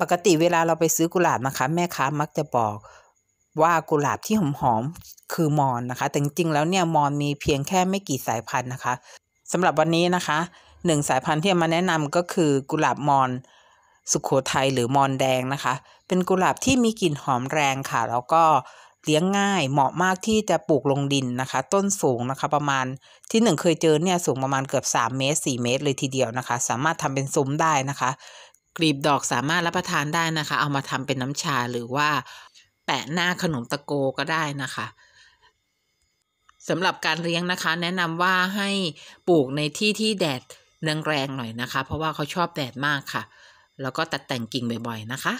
ปกติเวลาเราไปซื้อกุหลาบนะคะ แม่ค้ามักจะบอกว่ากุหลาบที่หอมๆคือมอนนะคะแต่จริงๆแล้วเนี่ยมอนมีเพียงแค่ไม่กี่สายพันธุ์นะคะสำหรับวันนี้นะคะหนึ่งสายพันธุ์ที่มาแนะนำก็คือกุหลาบมอน สุขโขทัยหรือมอนแดงนะคะ เป็นกุหลาบที่มีกลิ่นหอมแรงค่ะ แล้วก็เลี้ยงง่ายเหมาะมากที่จะปลูกลงดินนะคะ ต้นสูงนะคะ ประมาณที่หนึ่งเคยเจอเนี่ยสูงประมาณเกือบ3เมตร4เมตรเลยทีเดียวนะคะ สามารถทำเป็นซุ้มได้นะคะกลีบดอกสามารถรับประทานได้นะคะ เอามาทำเป็นน้ำชาหรือว่า แปะหน้าขนมตะโกก็ได้นะคะสำหรับการเลี้ยงนะคะ แนะนำว่าให้ปลูกในที่ที่แดดแรงๆหน่อยนะคะ เพราะว่าเขาชอบแดดมากค่ะ แล้วก็ตัดแต่งกิ่งบ่อยๆนะคะ